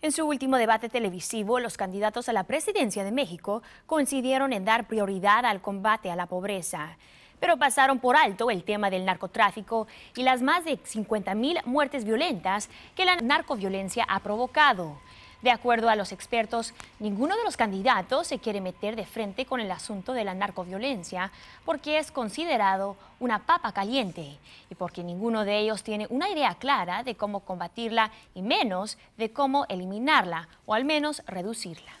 En su último debate televisivo, los candidatos a la presidencia de México coincidieron en dar prioridad al combate a la pobreza, pero pasaron por alto el tema del narcotráfico y las más de 50 mil muertes violentas que la narcoviolencia ha provocado. De acuerdo a los expertos, ninguno de los candidatos se quiere meter de frente con el asunto de la narcoviolencia porque es considerado una papa caliente y porque ninguno de ellos tiene una idea clara de cómo combatirla y menos de cómo eliminarla o al menos reducirla.